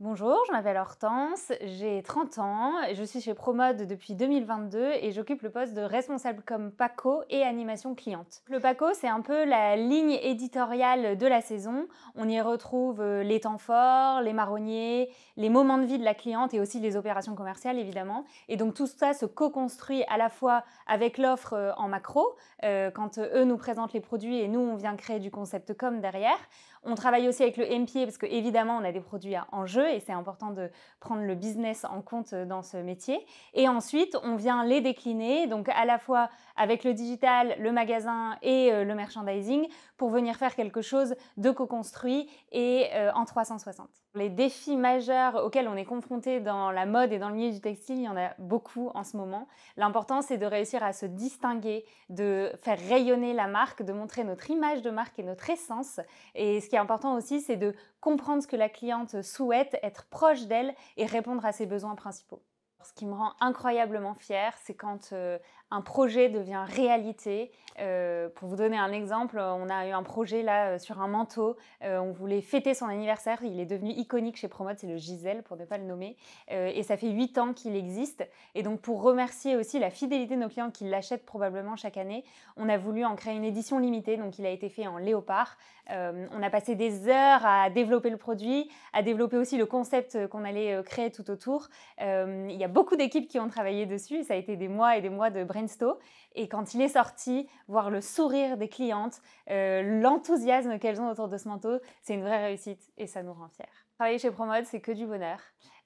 Bonjour, je m'appelle Hortense, j'ai 30 ans, je suis chez Promode depuis 2022 et j'occupe le poste de responsable comme PACO et animation cliente. Le PACO, c'est un peu la ligne éditoriale de la saison. On y retrouve euh, les temps forts, les marronniers, les moments de vie de la cliente et aussi les opérations commerciales évidemment. Et donc tout ça se co-construit à la fois avec l'offre euh, en macro, euh, quand eux nous présentent les produits et nous on vient créer du concept com derrière. On travaille aussi avec le MPA parce que évidemment on a des produits à enjeu et c'est important de prendre le business en compte euh, dans ce métier. Et ensuite, on vient les décliner, donc à la fois avec le digital, le magasin et euh, le merchandising, pour venir faire quelque chose de co-construit et euh, en 360. Les défis majeurs auxquels on est confronté dans la mode et dans le milieu du textile, il y en a beaucoup en ce moment. L'important, c'est de réussir à se distinguer, de faire rayonner la marque, de montrer notre image de marque et notre essence. Et ce qui est important aussi, c'est de comprendre ce que la cliente souhaite être proche d'elle et répondre à ses besoins principaux. Ce qui me rend incroyablement fière, c'est quand euh, un projet devient réalité. Euh, pour vous donner un exemple, on a eu un projet là euh, sur un manteau. on voulait fêter son anniversaire. Il est devenu iconique chez Promote, c'est le Gisèle pour ne pas le nommer. et ça fait huit ans qu'il existe. Et donc pour remercier aussi la fidélité de nos clients qui l'achètent probablement chaque année, on a voulu en créer une édition limitée. Donc il a été fait en léopard. on a passé des heures à développer le produit, à développer aussi le concept qu'on allait créer tout autour. Il beaucoup d'équipes qui ont travaillé dessus. Ça a été des mois et des mois de brainstorm. Et quand il est sorti, voir le sourire des clientes, euh, l'enthousiasme qu'elles ont autour de ce manteau, c'est une vraie réussite et ça nous rend fiers. Travailler chez Promode, c'est que du bonheur.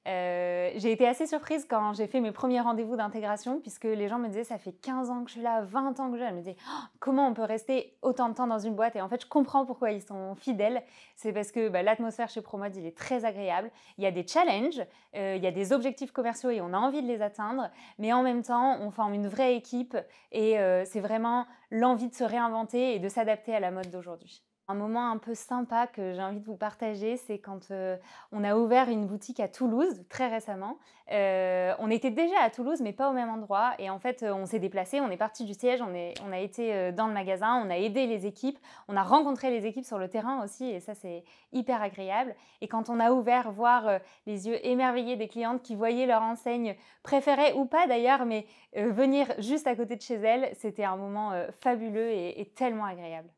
Euh, j'ai été assez surprise quand j'ai fait mes premiers rendez-vous d'intégration, puisque les gens me disaient ça fait 15 ans que je suis là, 20 ans que je suis là. Je me disais oh, comment on peut rester autant de temps dans une boîte Et en fait, je comprends pourquoi ils sont fidèles. C'est parce que bah, l'atmosphère chez Promod, il est très agréable. Il y a des challenges, euh, il y a des objectifs commerciaux et on a envie de les atteindre. Mais en même temps, on forme une vraie équipe et euh, c'est vraiment l'envie de se réinventer et de s'adapter à la mode d'aujourd'hui. Un moment un peu sympa que j'ai envie de vous partager, c'est quand euh, on a ouvert une boutique à Toulouse très récemment. Euh, on était déjà à Toulouse, mais pas au même endroit. Et en fait, euh, on s'est déplacé, on est parti du siège, on, a été dans le magasin, on a aidé les équipes, on a rencontré les équipes sur le terrain aussi, et ça, c'est hyper agréable. Et quand on a ouvert, voir les yeux émerveillés des clientes qui voyaient leur enseigne préférée ou pas d'ailleurs, mais venir juste à côté de chez elles, c'était un moment fabuleux et tellement agréable.